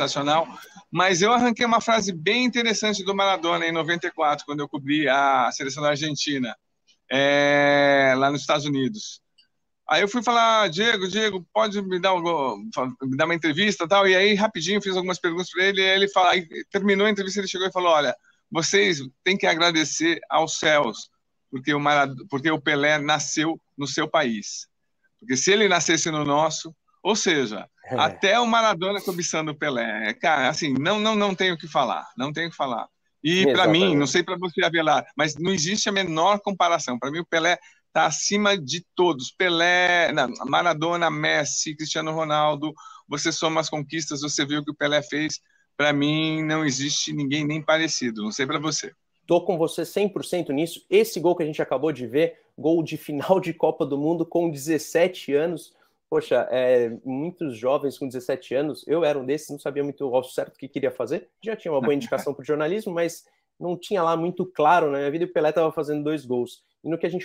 sensacional. Mas eu arranquei uma frase bem interessante do Maradona em 94, quando eu cobri a seleção da Argentina, é, lá nos Estados Unidos. Aí eu fui falar, Diego, Diego, pode me dar, um, me dar uma entrevista tal? E aí, rapidinho, fiz algumas perguntas para ele. ele fala, terminou a entrevista, ele chegou e falou: Olha, vocês têm que agradecer aos céus, porque o, Marad... porque o Pelé nasceu no seu país. Porque se ele nascesse no nosso, ou seja, é. até o Maradona cobiçando o Pelé. Cara, assim, não, não, não tenho o que falar, não tenho o que falar. E para mim, não sei para você, Avelar, mas não existe a menor comparação. Para mim, o Pelé está acima de todos. Pelé, não, Maradona, Messi, Cristiano Ronaldo, você soma as conquistas, você viu o que o Pelé fez. Para mim, não existe ninguém nem parecido. Não sei para você. Estou com você 100% nisso. Esse gol que a gente acabou de ver, gol de final de Copa do Mundo com 17 anos, poxa, é, muitos jovens com 17 anos, eu era um desses, não sabia muito ao certo o que queria fazer, já tinha uma boa indicação para o jornalismo, mas não tinha lá muito claro na né? minha vida, e o Pelé estava fazendo dois gols. E no que a gente